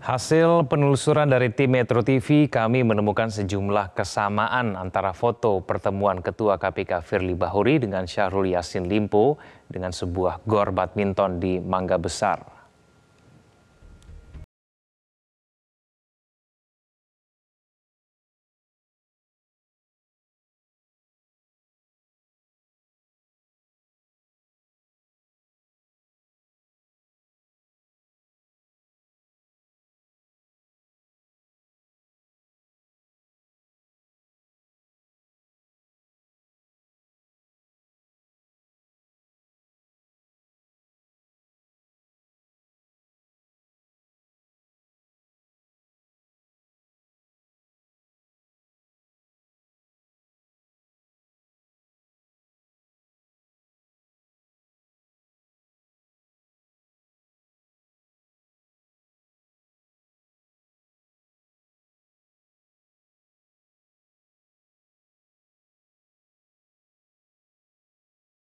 Hasil penelusuran dari tim Metro TV, kami menemukan sejumlah kesamaan antara foto pertemuan Ketua KPK Firly Bahuri dengan Syahrul Yassin Limpo dengan sebuah gor badminton di Mangga Besar.